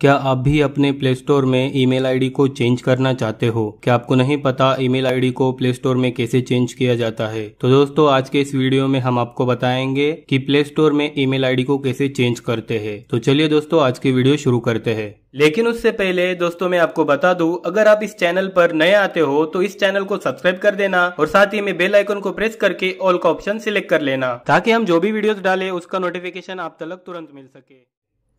क्या आप भी अपने प्ले स्टोर में ईमेल आईडी को चेंज करना चाहते हो क्या आपको नहीं पता ईमेल आईडी को प्ले स्टोर में कैसे चेंज किया जाता है तो दोस्तों आज के इस वीडियो में हम आपको बताएंगे कि प्ले स्टोर में ईमेल आईडी को कैसे चेंज करते हैं तो चलिए दोस्तों आज की वीडियो शुरू करते हैं लेकिन उससे पहले दोस्तों मैं आपको बता दूं अगर आप इस चैनल पर नए आते हो तो इस चैनल को सब्सक्राइब कर देना और साथ ही में बेल आइकन को प्रेस करके ऑल का ऑप्शन सिलेक्ट कर लेना ताकि हम जो भी वीडियोस डालें उसका नोटिफिकेशन आप तक तुरंत मिल सके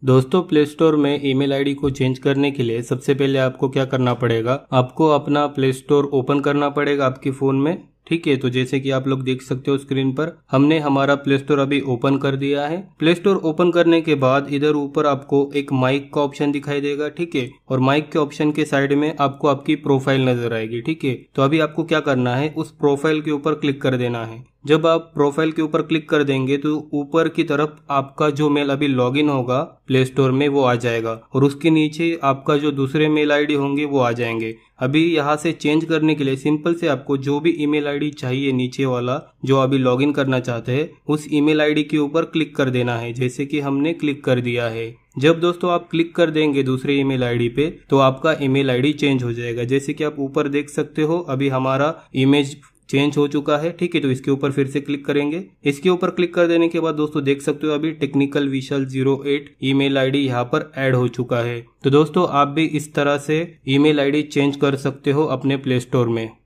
दोस्तों प्ले स्टोर में ईमेल आईडी को चेंज करने के लिए सबसे पहले आपको क्या करना पड़ेगा आपको अपना प्ले स्टोर ओपन करना पड़ेगा आपके फोन में ठीक है तो जैसे कि आप लोग देख सकते हो स्क्रीन पर हमने हमारा प्ले स्टोर अभी ओपन कर दिया है प्ले स्टोर ओपन करने के बाद इधर ऊपर आपको एक माइक का ऑप्शन दिखाई देगा ठीक है और माइक के ऑप्शन के साइड में आपको आपकी प्रोफाइल नजर आएगी ठीक है तो अभी आपको क्या करना है उस प्रोफाइल के ऊपर क्लिक कर देना है जब आप प्रोफाइल के ऊपर क्लिक कर देंगे तो ऊपर की तरफ आपका जो मेल अभी लॉगिन होगा प्ले स्टोर में वो आ जाएगा और उसके नीचे आपका जो दूसरे मेल आईडी होंगे वो आ जाएंगे अभी यहाँ से चेंज करने के लिए सिंपल से आपको जो भी ईमेल आईडी चाहिए नीचे वाला जो अभी लॉगिन करना चाहते हैं उस ईमेल आईडी के ऊपर क्लिक कर देना है जैसे कि हमने क्लिक कर दिया है जब दोस्तों आप क्लिक कर देंगे दूसरे ईमेल आईडी पे तो आपका ईमेल आईडी चेंज हो जाएगा जैसे कि आप ऊपर देख सकते हो अभी हमारा इमेज चेंज हो चुका है ठीक है तो इसके ऊपर फिर से क्लिक करेंगे इसके ऊपर क्लिक कर देने के बाद दोस्तों देख सकते हो अभी technical Vishal zero eight email I D यहाँ पर एड हो चुका है तो दोस्तों आप भी इस तरह से ईमेल आईडी चेंज कर सकते हो अपने प्ले स्टोर में